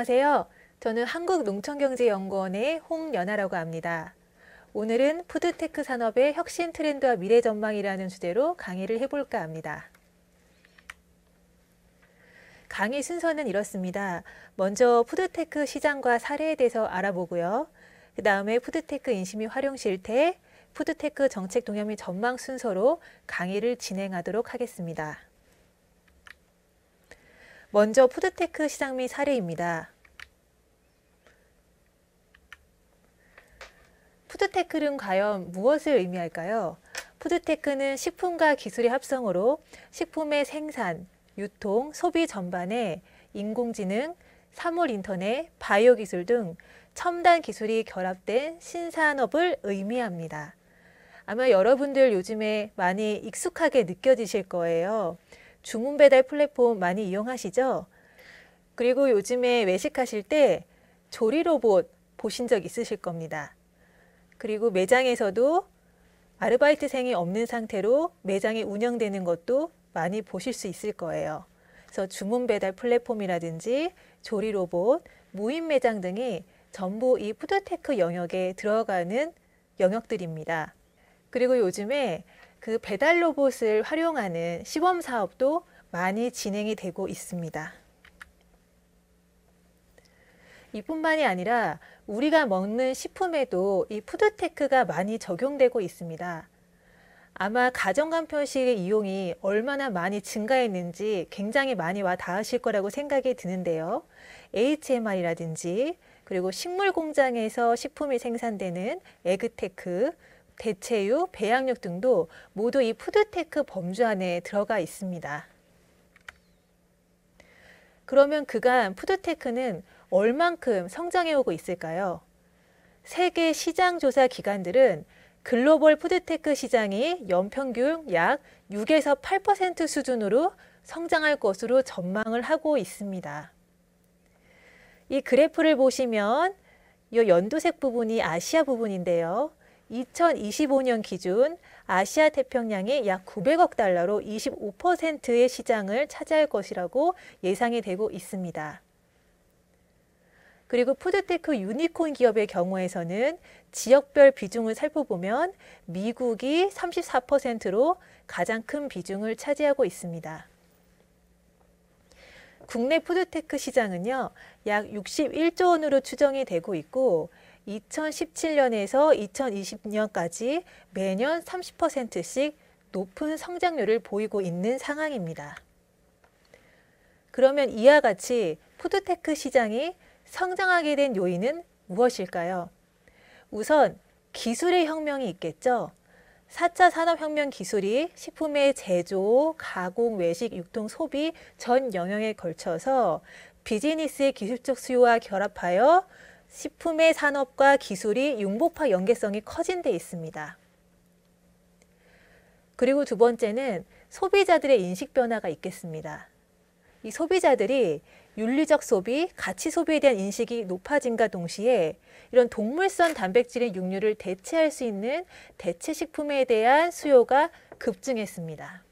안녕하세요. 저는 한국농촌경제연구원의 홍연아라고 합니다. 오늘은 푸드테크 산업의 혁신 트렌드와 미래 전망이라는 주제로 강의를 해볼까 합니다. 강의 순서는 이렇습니다. 먼저 푸드테크 시장과 사례에 대해서 알아보고요. 그 다음에 푸드테크 인심이 활용 실태, 푸드테크 정책 동향 및 전망 순서로 강의를 진행하도록 하겠습니다. 먼저 푸드테크 시장 및 사례입니다. 푸드테크는 과연 무엇을 의미할까요? 푸드테크는 식품과 기술의 합성으로 식품의 생산, 유통, 소비 전반에 인공지능, 사물 인터넷, 바이오 기술 등 첨단 기술이 결합된 신산업을 의미합니다. 아마 여러분들 요즘에 많이 익숙하게 느껴지실 거예요. 주문 배달 플랫폼 많이 이용하시죠? 그리고 요즘에 외식하실 때 조리 로봇 보신 적 있으실 겁니다. 그리고 매장에서도 아르바이트생이 없는 상태로 매장이 운영되는 것도 많이 보실 수 있을 거예요. 그래서 주문 배달 플랫폼이라든지 조리 로봇, 무인 매장 등이 전부 이 푸드테크 영역에 들어가는 영역들입니다. 그리고 요즘에 그 배달 로봇을 활용하는 시범 사업도 많이 진행이 되고 있습니다. 이뿐만이 아니라 우리가 먹는 식품에도 이 푸드테크가 많이 적용되고 있습니다. 아마 가정간편식의 이용이 얼마나 많이 증가했는지 굉장히 많이 와 닿으실 거라고 생각이 드는데요. h m r 라든지 그리고 식물 공장에서 식품이 생산되는 에그테크, 대체유, 배양육 등도 모두 이 푸드테크 범주 안에 들어가 있습니다. 그러면 그간 푸드테크는 얼만큼 성장해오고 있을까요? 세계 시장 조사 기관들은 글로벌 푸드테크 시장이 연평균 약 6에서 8% 수준으로 성장할 것으로 전망을 하고 있습니다. 이 그래프를 보시면 이 연두색 부분이 아시아 부분인데요. 2025년 기준 아시아 태평양의 약 900억 달러로 25%의 시장을 차지할 것이라고 예상이 되고 있습니다. 그리고 푸드테크 유니콘 기업의 경우에서는 지역별 비중을 살펴보면 미국이 34%로 가장 큰 비중을 차지하고 있습니다. 국내 푸드테크 시장은요, 약 61조 원으로 추정이 되고 있고 2017년에서 2020년까지 매년 30%씩 높은 성장률을 보이고 있는 상황입니다. 그러면 이와 같이 푸드테크 시장이 성장하게 된 요인은 무엇일까요? 우선 기술의 혁명이 있겠죠. 4차 산업혁명 기술이 식품의 제조, 가공, 외식, 유통, 소비 전 영역에 걸쳐서 비즈니스의 기술적 수요와 결합하여 식품의 산업과 기술이 융복합 연계성이 커진 데 있습니다. 그리고 두 번째는 소비자들의 인식 변화가 있겠습니다. 이 소비자들이 윤리적 소비, 가치 소비에 대한 인식이 높아진과 동시에 이런 동물성 단백질인 육류를 대체할 수 있는 대체 식품에 대한 수요가 급증했습니다.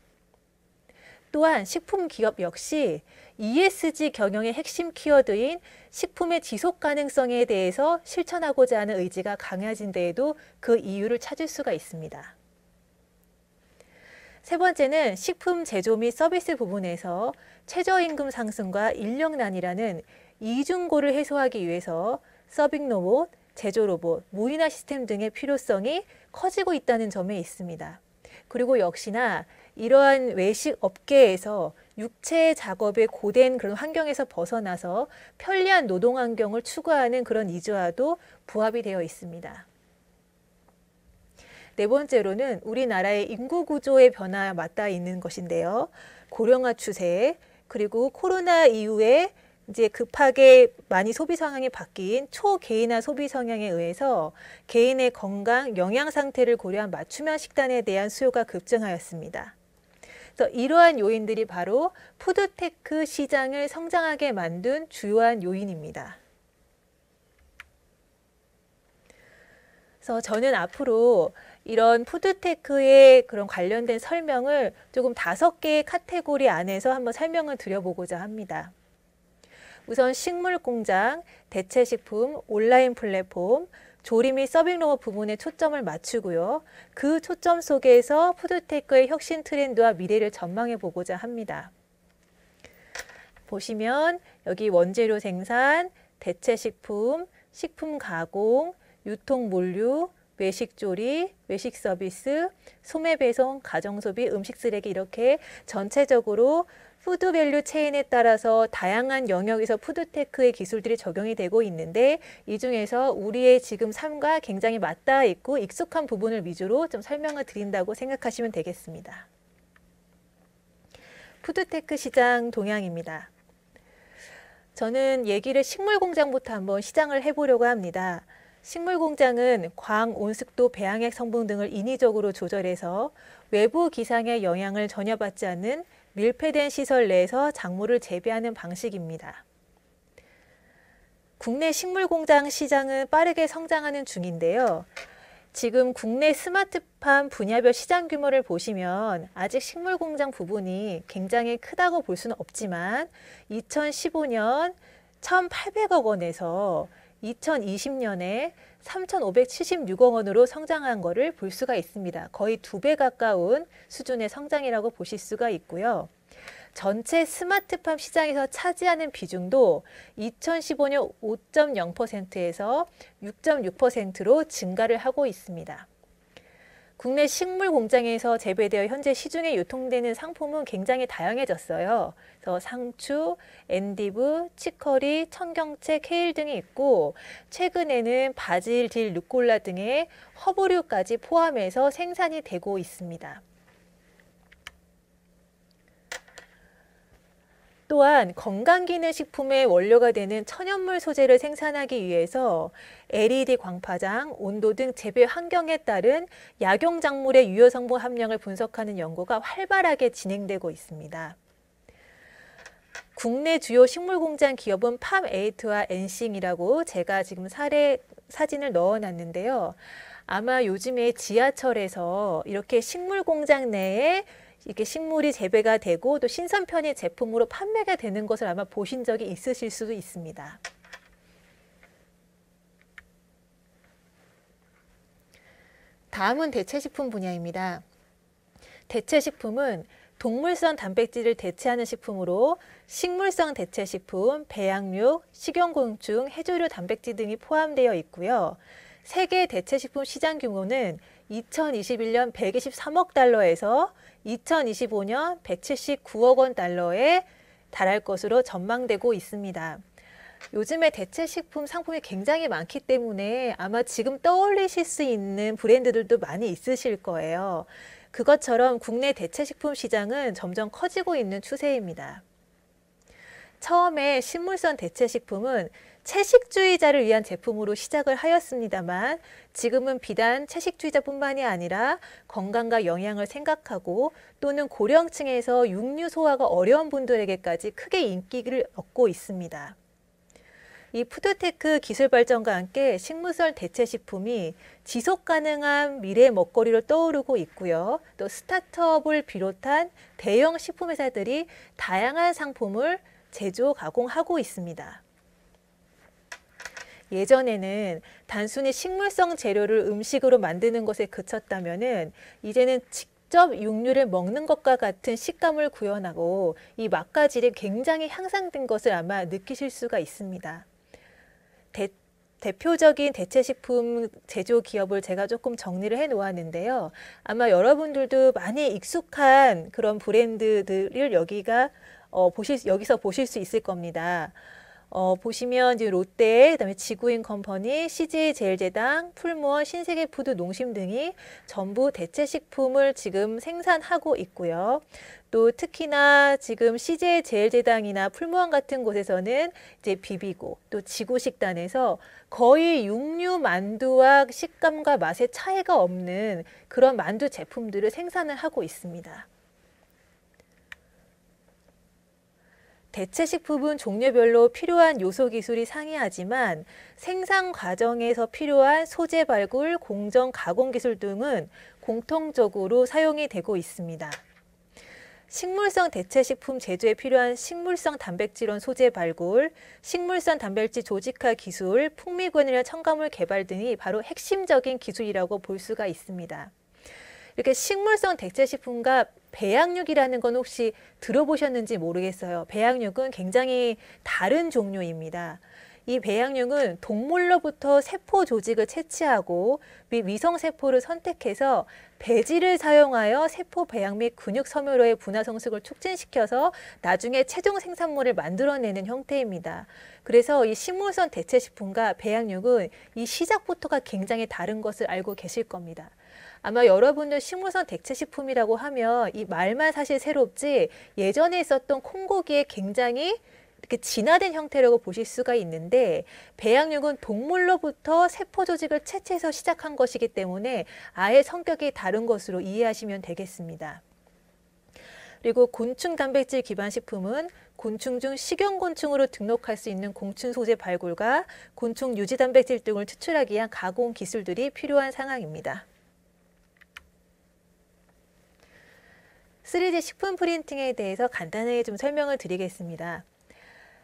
또한 식품 기업 역시 ESG 경영의 핵심 키워드인 식품의 지속 가능성에 대해서 실천하고자 하는 의지가 강해진 데에도 그 이유를 찾을 수가 있습니다. 세 번째는 식품 제조 및 서비스 부분에서 최저임금 상승과 인력난이라는 이중고를 해소하기 위해서 서빙 로봇, 제조 로봇, 무인화 시스템 등의 필요성이 커지고 있다는 점에 있습니다. 그리고 역시나 이러한 외식 업계에서 육체 작업의 고된 그런 환경에서 벗어나서 편리한 노동 환경을 추구하는 그런 니즈와도 부합이 되어 있습니다. 네 번째로는 우리나라의 인구 구조의 변화에 맞닿아 있는 것인데요. 고령화 추세 그리고 코로나 이후에 이제 급하게 많이 소비 상황이 바뀐 초개인화 소비 성향에 의해서 개인의 건강, 영양 상태를 고려한 맞춤형 식단에 대한 수요가 급증하였습니다. 그래서 이러한 요인들이 바로 푸드테크 시장을 성장하게 만든 주요한 요인입니다. 그래서 저는 앞으로 이런 푸드테크에 그런 관련된 설명을 조금 다섯 개의 카테고리 안에서 한번 설명을 드려보고자 합니다. 우선 식물공장, 대체식품, 온라인 플랫폼, 조리 및 서빙 로봇 부문에 초점을 맞추고요. 그 초점 속에서 푸드테크의 혁신 트렌드와 미래를 전망해 보고자 합니다. 보시면 여기 원재료 생산, 대체 식품, 식품 가공, 유통 물류, 외식 조리, 외식 서비스, 소매 배송, 가정 소비, 음식 쓰레기 이렇게 전체적으로 푸드 밸류 체인에 따라서 다양한 영역에서 푸드테크의 기술들이 적용이 되고 있는데 이 중에서 우리의 지금 삶과 굉장히 맞닿아 있고 익숙한 부분을 위주로 좀 설명을 드린다고 생각하시면 되겠습니다. 푸드테크 시장 동향입니다. 저는 얘기를 식물 공장부터 한번 시장을 해보려고 합니다. 식물 공장은 광, 온습도, 배양액 성분 등을 인위적으로 조절해서 외부 기상의 영향을 전혀 받지 않는 밀폐된 시설 내에서 작물을 재배하는 방식입니다. 국내 식물공장 시장은 빠르게 성장하는 중인데요. 지금 국내 스마트팜 분야별 시장 규모를 보시면 아직 식물공장 부분이 굉장히 크다고 볼 수는 없지만 2015년 1,800억 원에서 2020년에 3,576억 원으로 성장한 것을 볼 수가 있습니다. 거의 두 배 가까운 수준의 성장이라고 보실 수가 있고요. 전체 스마트팜 시장에서 차지하는 비중도 2015년 5.0%에서 6.6%로 증가를 하고 있습니다. 국내 식물 공장에서 재배되어 현재 시중에 유통되는 상품은 굉장히 다양해졌어요. 그래서 상추, 엔디브, 치커리, 청경채, 케일 등이 있고 최근에는 바질, 딜, 루꼴라 등의 허브류까지 포함해서 생산이 되고 있습니다. 또한 건강기능식품의 원료가 되는 천연물 소재를 생산하기 위해서 LED 광파장, 온도 등 재배 환경에 따른 약용 작물의 유효 성분 함량을 분석하는 연구가 활발하게 진행되고 있습니다. 국내 주요 식물 공장 기업은 팜에이트와 엔싱이라고 제가 지금 사례 사진을 넣어놨는데요. 아마 요즘에 지하철에서 이렇게 식물 공장 내에 이렇게 식물이 재배가 되고 또 신선편의 제품으로 판매가 되는 것을 아마 보신 적이 있으실 수도 있습니다. 다음은 대체식품 분야입니다. 대체식품은 동물성 단백질을 대체하는 식품으로 식물성 대체식품, 배양육, 식용곤충, 해조류 단백질 등이 포함되어 있고요. 세계 대체식품 시장 규모는 2021년 123억 달러에서 2025년 179억 원 달러에 달할 것으로 전망되고 있습니다. 요즘에 대체 식품 상품이 굉장히 많기 때문에 아마 지금 떠올리실 수 있는 브랜드들도 많이 있으실 거예요. 그것처럼 국내 대체 식품 시장은 점점 커지고 있는 추세입니다. 처음에 식물성 대체식품은 채식주의자를 위한 제품으로 시작을 하였습니다만 지금은 비단 채식주의자뿐만이 아니라 건강과 영양을 생각하고 또는 고령층에서 육류 소화가 어려운 분들에게까지 크게 인기를 얻고 있습니다. 이 푸드테크 기술 발전과 함께 식물성 대체 식품이 지속 가능한 미래 먹거리로 떠오르고 있고요. 또 스타트업을 비롯한 대형 식품 회사들이 다양한 상품을 제조, 가공하고 있습니다. 예전에는 단순히 식물성 재료를 음식으로 만드는 것에 그쳤다면 이제는 직접 육류를 먹는 것과 같은 식감을 구현하고 이 맛과 질이 굉장히 향상된 것을 아마 느끼실 수가 있습니다. 대, 대표적인 대체식품 제조 기업을 제가 조금 정리를 해 놓았는데요. 아마 여러분들도 많이 익숙한 그런 브랜드들을 여기가 어, 보실 여기서 보실 수 있을 겁니다. 어, 보시면 이제 롯데, 그다음에 지구인 컴퍼니, CJ 제일제당, 풀무원, 신세계푸드, 농심 등이 전부 대체 식품을 지금 생산하고 있고요. 또 특히나 지금 CJ 제일제당이나 풀무원 같은 곳에서는 이제 비비고 또 지구 식단에서 거의 육류 만두와 식감과 맛의 차이가 없는 그런 만두 제품들을 생산을 하고 있습니다. 대체식품은 종류별로 필요한 요소 기술이 상이하지만 생산 과정에서 필요한 소재 발굴, 공정 가공 기술 등은 공통적으로 사용이 되고 있습니다. 식물성 대체식품 제조에 필요한 식물성 단백질원 소재 발굴, 식물성 단백질 조직화 기술, 풍미군이나 첨가물 개발 등이 바로 핵심적인 기술이라고 볼 수가 있습니다. 이렇게 식물성 대체식품과 배양육이라는 건 혹시 들어보셨는지 모르겠어요. 배양육은 굉장히 다른 종류입니다. 이 배양육은 동물로부터 세포 조직을 채취하고 위성 세포를 선택해서 배지를 사용하여 세포 배양 및 근육 섬유로의 분화 성숙을 촉진시켜서 나중에 최종 생산물을 만들어내는 형태입니다. 그래서 이 식물성 대체식품과 배양육은 이 시작부터가 굉장히 다른 것을 알고 계실 겁니다. 아마 여러분들 식물성 대체식품이라고 하면 이 말만 사실 새롭지 예전에 있었던 콩고기에 굉장히 이렇게 진화된 형태라고 보실 수가 있는데 배양육은 동물로부터 세포 조직을 채취해서 시작한 것이기 때문에 아예 성격이 다른 것으로 이해하시면 되겠습니다. 그리고 곤충 단백질 기반 식품은 곤충 중 식용곤충으로 등록할 수 있는 곤충 소재 발굴과 곤충 유지 단백질 등을 추출하기 위한 가공 기술들이 필요한 상황입니다. 3D 식품 프린팅에 대해서 간단하게 좀 설명을 드리겠습니다.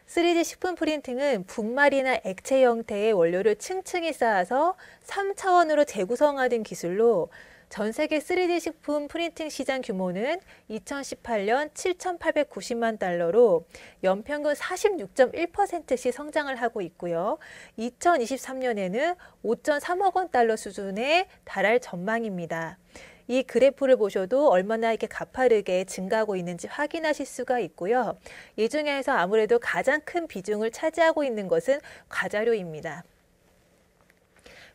3D 식품 프린팅은 분말이나 액체 형태의 원료를 층층이 쌓아서 3차원으로 재구성화된 기술로 전 세계 3D 식품 프린팅 시장 규모는 2018년 7,890만 달러로 연평균 46.1%씩 성장을 하고 있고요. 2023년에는 5.3억 원 달러 수준에 달할 전망입니다. 이 그래프를 보셔도 얼마나 이렇게 가파르게 증가하고 있는지 확인하실 수가 있고요. 이 중에서 아무래도 가장 큰 비중을 차지하고 있는 것은 과자료입니다.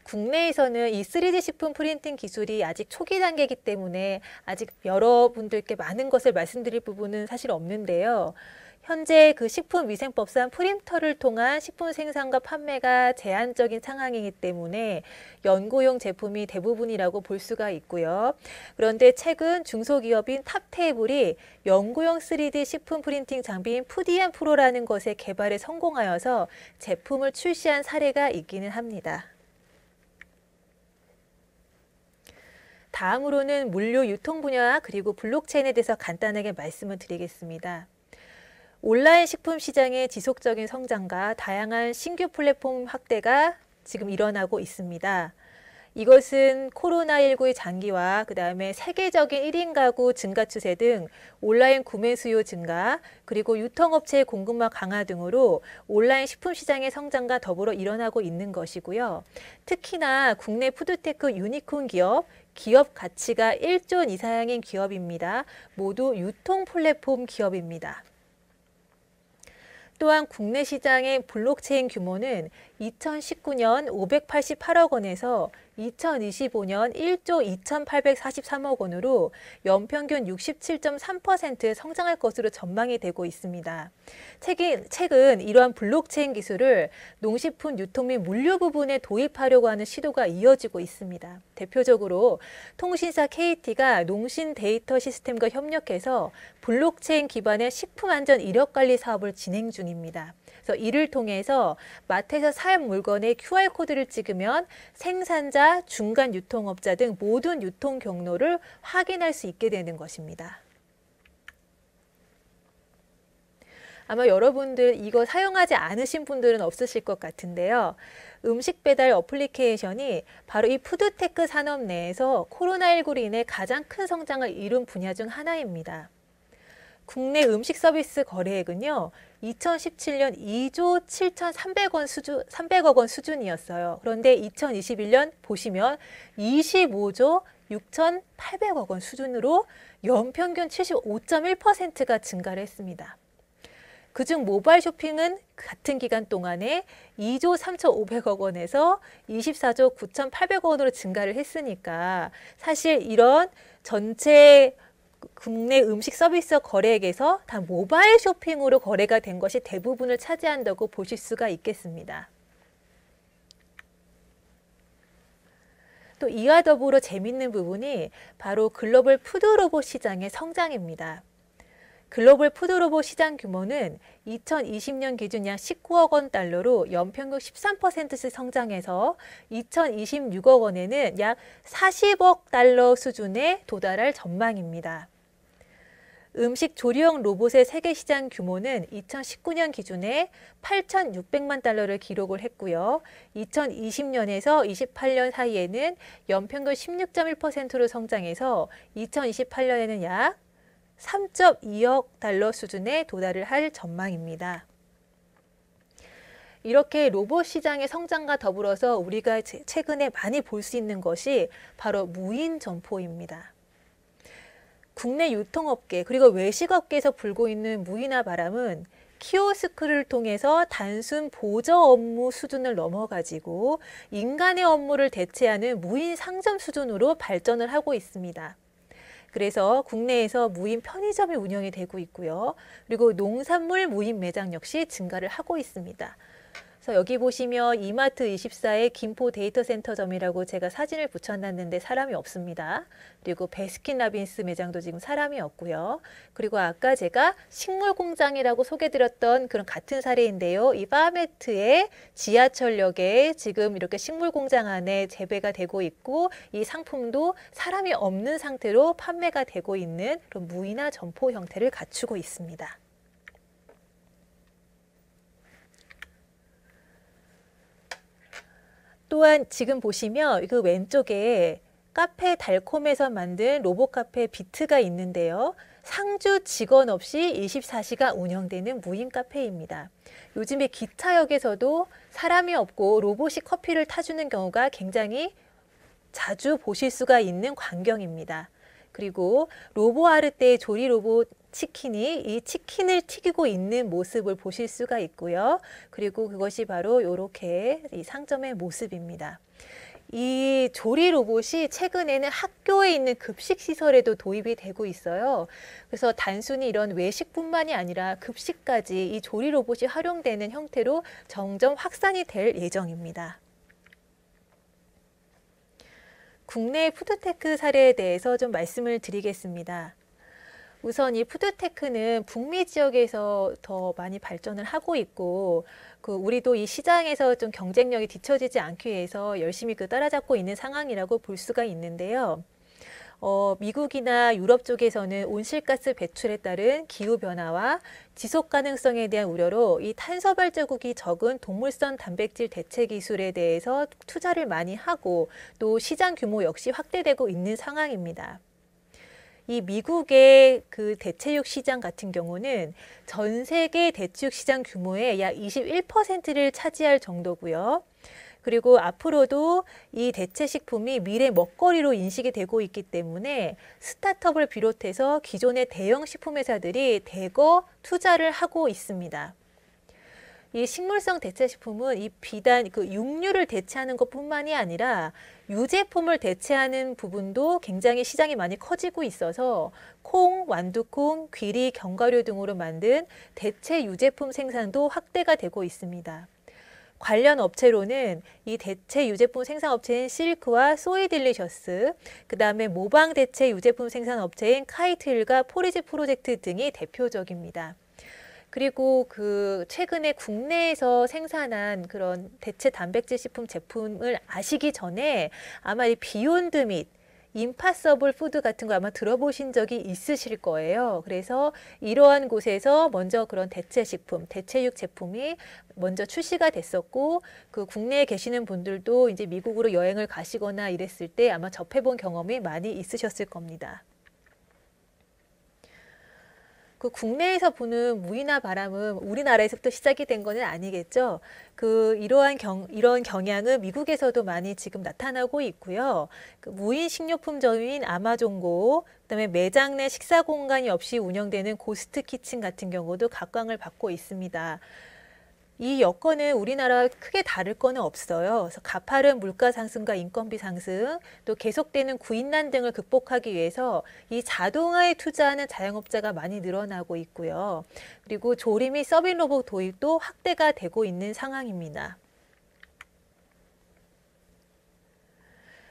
국내에서는 이 3D 식품 프린팅 기술이 아직 초기 단계이기 때문에 아직 여러분들께 많은 것을 말씀드릴 부분은 사실 없는데요. 현재 그 식품위생법상 프린터를 통한 식품 생산과 판매가 제한적인 상황이기 때문에 연구용 제품이 대부분이라고 볼 수가 있고요. 그런데 최근 중소기업인 탑테이블이 연구용 3D 식품 프린팅 장비인 푸디안 프로라는 것의 개발에 성공하여서 제품을 출시한 사례가 있기는 합니다. 다음으로는 물류 유통 분야 그리고 블록체인에 대해서 간단하게 말씀을 드리겠습니다. 온라인 식품 시장의 지속적인 성장과 다양한 신규 플랫폼 확대가 지금 일어나고 있습니다. 이것은 코로나19의 장기화, 그 다음에 세계적인 일인 가구 증가 추세 등 온라인 구매 수요 증가, 그리고 유통업체의 공급망 강화 등으로 온라인 식품 시장의 성장과 더불어 일어나고 있는 것이고요. 특히나 국내 푸드테크 유니콘 기업, 기업 가치가 1조 이상인 기업입니다. 모두 유통 플랫폼 기업입니다. 또한 국내 시장의 블록체인 규모는 2019년 588억 원에서 2025년 1조 2,843억 원으로 연평균 67.3% 성장할 것으로 전망이 되고 있습니다. 최근, 최근 이러한 블록체인 기술을 농식품 유통 및 물류 부분에 도입하려고 하는 시도가 이어지고 있습니다. 대표적으로 통신사 KT가 농신 데이터 시스템과 협력해서 블록체인 기반의 식품 안전 이력 관리 사업을 진행 중입니다. 그래서 이를 통해서 마트에서 사용 물건에 QR코드를 찍으면 생산자, 중간 유통업자 등 모든 유통 경로를 확인할 수 있게 되는 것입니다. 아마 여러분들 이거 사용하지 않으신 분들은 없으실 것 같은데요. 음식 배달 어플리케이션이 바로 이 푸드테크 산업 내에서 코로나19로 인해 가장 큰 성장을 이룬 분야 중 하나입니다. 국내 음식 서비스 거래액은요. 2017년 2조 7,300억 원 수준 300억 원 수준이었어요. 그런데 2021년 보시면 25조 6,800억 원 수준으로 연평균 75.1%가 증가를 했습니다. 그중 모바일 쇼핑은 같은 기간 동안에 2조 3,500억 원에서 24조 9,800억 원으로 증가를 했으니까 사실 이런 전체 국내 음식 서비스 거래액에서 다 모바일 쇼핑으로 거래가 된 것이 대부분을 차지한다고 보실 수가 있겠습니다. 또 이와 더불어 재밌는 부분이 바로 글로벌 푸드로봇 시장의 성장입니다. 글로벌 푸드로봇 시장 규모는 2020년 기준 약 19억 원 달러로 연평균 13%씩 성장해서 2026억 원에는 약 40억 달러 수준에 도달할 전망입니다. 음식 조리형 로봇의 세계 시장 규모는 2019년 기준에 8,600만 달러를 기록을 했고요. 2020년에서 28년 사이에는 연평균 16.1%로 성장해서 2028년에는 약 3.2억 달러 수준에 도달을 할 전망입니다. 이렇게 로봇 시장의 성장과 더불어서 우리가 최근에 많이 볼 수 있는 것이 바로 무인 점포입니다. 국내 유통업계 그리고 외식업계에서 불고 있는 무인화 바람은 키오스크를 통해서 단순 보조 업무 수준을 넘어가지고 인간의 업무를 대체하는 무인 상점 수준으로 발전을 하고 있습니다. 그래서 국내에서 무인 편의점이 운영이 되고 있고요. 그리고 농산물 무인 매장 역시 증가를 하고 있습니다. 그래서 여기 보시면 이마트 24의 김포 데이터 센터점이라고 제가 사진을 붙여놨는데 사람이 없습니다. 그리고 베스킨라빈스 매장도 지금 사람이 없고요. 그리고 아까 제가 식물 공장이라고 소개드렸던 그런 같은 사례인데요. 이 파메트의 지하철역에 지금 이렇게 식물 공장 안에 재배가 되고 있고 이 상품도 사람이 없는 상태로 판매가 되고 있는 그런 무이나 점포 형태를 갖추고 있습니다. 또한 지금 보시면 그 왼쪽에 카페 달콤에서 만든 로봇 카페 비트가 있는데요. 상주 직원 없이 24시간 운영되는 무인 카페입니다. 요즘에 기차역에서도 사람이 없고 로봇이 커피를 타주는 경우가 굉장히 자주 보실 수가 있는 광경입니다. 그리고 로보아르떼 조리 로봇 치킨이 이 치킨을 튀기고 있는 모습을 보실 수가 있고요. 그리고 그것이 바로 이렇게 이 상점의 모습입니다. 이 조리 로봇이 최근에는 학교에 있는 급식 시설에도 도입이 되고 있어요. 그래서 단순히 이런 외식뿐만이 아니라 급식까지 이 조리 로봇이 활용되는 형태로 점점 확산이 될 예정입니다. 국내 푸드테크 사례에 대해서 좀 말씀을 드리겠습니다. 우선 이 푸드테크는 북미 지역에서 더 많이 발전을 하고 있고 그 우리도 이 시장에서 좀 경쟁력이 뒤처지지 않기 위해서 열심히 그 따라잡고 있는 상황이라고 볼 수가 있는데요. 어, 미국이나 유럽 쪽에서는 온실가스 배출에 따른 기후변화와 지속 가능성에 대한 우려로 이 탄소 발자국이 적은 동물성 단백질 대체 기술에 대해서 투자를 많이 하고 또 시장 규모 역시 확대되고 있는 상황입니다. 이 미국의 그 대체육 시장 같은 경우는 전 세계 대체육 시장 규모의 약 21%를 차지할 정도고요. 그리고 앞으로도 이 대체 식품이 미래 먹거리로 인식이 되고 있기 때문에 스타트업을 비롯해서 기존의 대형 식품 회사들이 대거 투자를 하고 있습니다. 이 식물성 대체 식품은 이 비단 그 육류를 대체하는 것뿐만이 아니라 유제품을 대체하는 부분도 굉장히 시장이 많이 커지고 있어서 콩, 완두콩, 귀리, 견과류 등으로 만든 대체 유제품 생산도 확대가 되고 있습니다. 관련 업체로는 이 대체 유제품 생산 업체인 실크와 소이딜리셔스, 그 다음에 모방 대체 유제품 생산 업체인 카이틀과 포리지 프로젝트 등이 대표적입니다. 그리고 그 최근에 국내에서 생산한 그런 대체 단백질 식품 제품을 아시기 전에 아마 이 비욘드 및 임파서블 푸드 같은 거 아마 들어보신 적이 있으실 거예요. 그래서 이러한 곳에서 먼저 그런 대체식품, 대체육 제품이 먼저 출시가 됐었고 그 국내에 계시는 분들도 이제 미국으로 여행을 가시거나 이랬을 때 아마 접해본 경험이 많이 있으셨을 겁니다. 그 국내에서 보는 무이나 바람은 우리나라에서부터 시작이 된 거는 아니겠죠. 그 이러한 경, 이런 경향은 미국에서도 많이 지금 나타나고 있고요. 그 무인 식료품점인 아마존고, 그다음에 매장 내 식사 공간이 없이 운영되는 고스트 키친 같은 경우도 각광을 받고 있습니다. 이 여건은 우리나라 크게 다를 거는 없어요. 그래서 가파른 물가 상승과 인건비 상승, 또 계속되는 구인난 등을 극복하기 위해서 이 자동화에 투자하는 자영업자가 많이 늘어나고 있고요. 그리고 조립 및 서빙 로봇 도입도 확대가 되고 있는 상황입니다.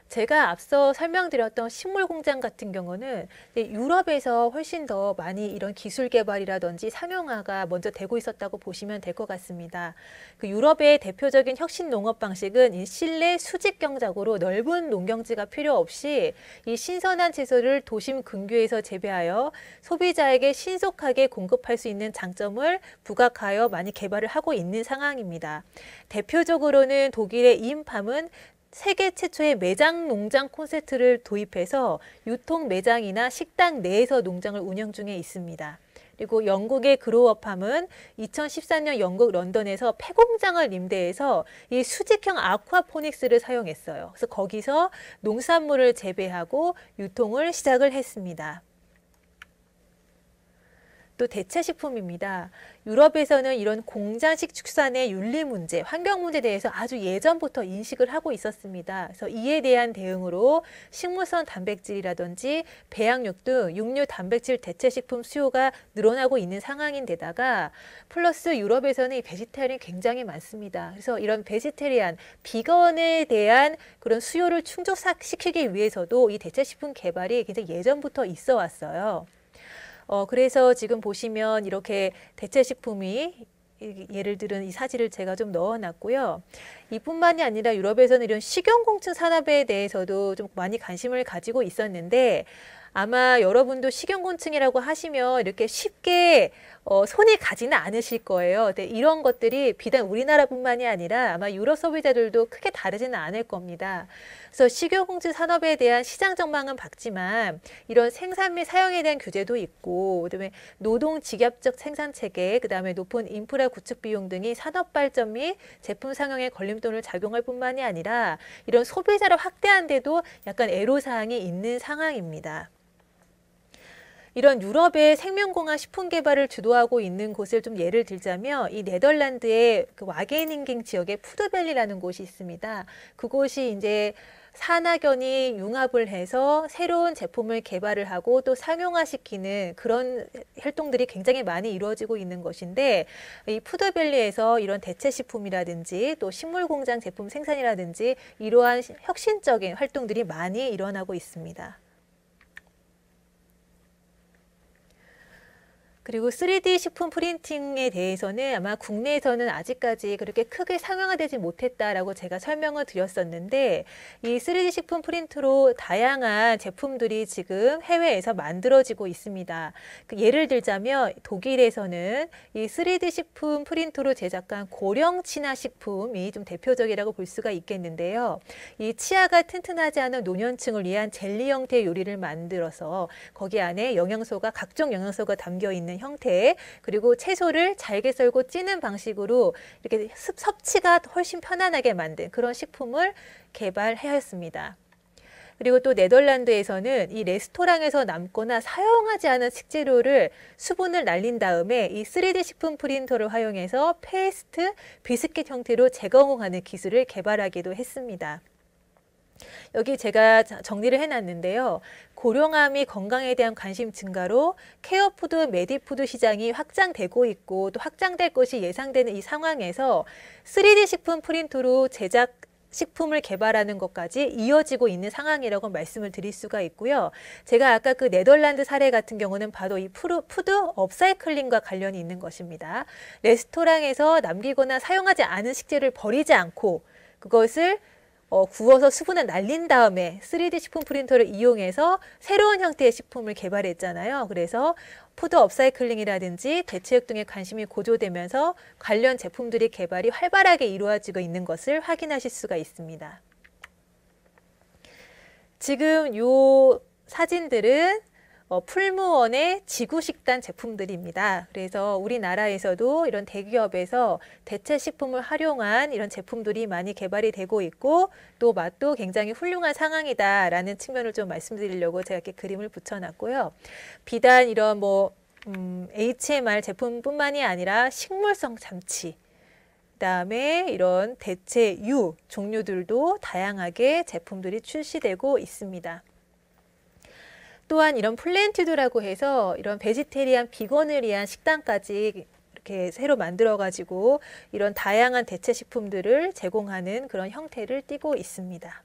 제가 앞서 설명드렸던 식물 공장 같은 경우는 유럽에서 훨씬 더 많이 이런 기술 개발이라든지 상용화가 먼저 되고 있었다고 보시면 될 것 같습니다. 그 유럽의 대표적인 혁신 농업 방식은 실내 수직 경작으로 넓은 농경지가 필요 없이 이 신선한 채소를 도심 근교에서 재배하여 소비자에게 신속하게 공급할 수 있는 장점을 부각하여 많이 개발을 하고 있는 상황입니다. 대표적으로는 독일의 인팜은 세계 최초의 매장 농장 콘셉트를 도입해서 유통 매장이나 식당 내에서 농장을 운영 중에 있습니다. 그리고 영국의 그로업함은 2014년 영국 런던에서 폐공장을 임대해서 이 수직형 아쿠아포닉스를 사용했어요. 그래서 거기서 농산물을 재배하고 유통을 시작을 했습니다. 또 대체 식품입니다. 유럽에서는 이런 공장식 축산의 윤리 문제, 환경 문제에 대해서 아주 예전부터 인식을 하고 있었습니다. 그래서 이에 대한 대응으로 식물성 단백질이라든지 배양육 등 육류 단백질 대체 식품 수요가 늘어나고 있는 상황인데다가 플러스 유럽에서는 이 베지테리안이 굉장히 많습니다. 그래서 이런 베지테리안, 비건에 대한 그런 수요를 충족시키기 위해서도 이 대체 식품 개발이 굉장히 예전부터 있어 왔어요. 어, 그래서 지금 보시면 이렇게 대체식품이 예를 들은 이사지를 제가 좀 넣어놨고요. 이뿐만이 아니라 유럽에서는 이런 식용공증 산업에 대해서도 좀 많이 관심을 가지고 있었는데 아마 여러분도 식용곤충이라고 하시면 이렇게 쉽게 어, 손이 가지는 않으실 거예요. 근데 이런 것들이 비단 우리나라뿐만이 아니라 아마 유럽 소비자들도 크게 다르지는 않을 겁니다. 그래서 식용공주 산업에 대한 시장 전망은 밝지만 이런 생산 및 사용에 대한 규제도 있고 그다음에 노동 직업적 생산 체계 그다음에 높은 인프라 구축 비용 등이 산업 발전 및 제품 상용에 걸림돌을 작용할 뿐만이 아니라 이런 소비자를 확대한데도 약간 애로사항이 있는 상황입니다. 이런 유럽의 생명공학 식품 개발을 주도하고 있는 곳을 좀 예를 들자면 이 네덜란드의 그 와게닝겐 지역의 푸드밸리라는 곳이 있습니다. 그곳이 이제 산학연이 융합을 해서 새로운 제품을 개발을 하고 또 상용화시키는 그런 활동들이 굉장히 많이 이루어지고 있는 것인데 이 푸드밸리에서 이런 대체 식품이라든지 또 식물 공장 제품 생산이라든지 이러한 혁신적인 활동들이 많이 일어나고 있습니다. 그리고 3D 식품 프린팅에 대해서는 아마 국내에서는 아직까지 그렇게 크게 상용화되지 못했다라고 제가 설명을 드렸었는데 이 3D 식품 프린트로 다양한 제품들이 지금 해외에서 만들어지고 있습니다. 그 예를 들자면 독일에서는 이 3D 식품 프린트로 제작한 고령 치나 식품이 좀 대표적이라고 볼 수가 있겠는데요. 이 치아가 튼튼하지 않은 노년층을 위한 젤리 형태의 요리를 만들어서 거기 안에 영양소가 각종 영양소가 담겨 있는 형태 그리고 채소를 잘게 썰고 찌는 방식으로 이렇게 습, 섭취가 훨씬 편안하게 만든 그런 식품을 개발하였습니다. 그리고 또 네덜란드에서는 이 레스토랑에서 남거나 사용하지 않은 식재료를 수분을 날린 다음에 이 3D 식품 프린터를 활용해서 페이스트, 비스킷 형태로 재가공하는 기술을 개발하기도 했습니다. 여기 제가 정리를 해놨는데요. 고령화및 건강에 대한 관심 증가로 케어푸드, 메디푸드 시장이 확장되고 있고 또 확장될 것이 예상되는 이 상황에서 3D 식품 프린터로 제작 식품을 개발하는 것까지 이어지고 있는 상황이라고 말씀을 드릴 수가 있고요. 제가 아까 그 네덜란드 사례 같은 경우는 바로 이 푸드 업사이클링과 관련이 있는 것입니다. 레스토랑에서 남기거나 사용하지 않은 식재를 버리지 않고 그것을 어, 구워서 수분을 날린 다음에 3D 식품 프린터를 이용해서 새로운 형태의 식품을 개발했잖아요. 그래서 푸드 업사이클링이라든지 대체육 등의 관심이 고조되면서 관련 제품들이 개발이 활발하게 이루어지고 있는 것을 확인하실 수가 있습니다. 지금 요 사진들은 어, 풀무원의 지구식단 제품들입니다. 그래서 우리나라에서도 이런 대기업에서 대체 식품을 활용한 이런 제품들이 많이 개발이 되고 있고 또 맛도 굉장히 훌륭한 상황이다라는 측면을 좀 말씀드리려고 제가 이렇게 그림을 붙여놨고요. 비단 이런 뭐 음, HMR 제품뿐만이 아니라 식물성 참치 그다음에 이런 대체유 종류들도 다양하게 제품들이 출시되고 있습니다. 또한 이런 플랜티드라고 해서 이런 베지테리안 비건을 위한 식당까지 이렇게 새로 만들어가지고 이런 다양한 대체 식품들을 제공하는 그런 형태를 띠고 있습니다.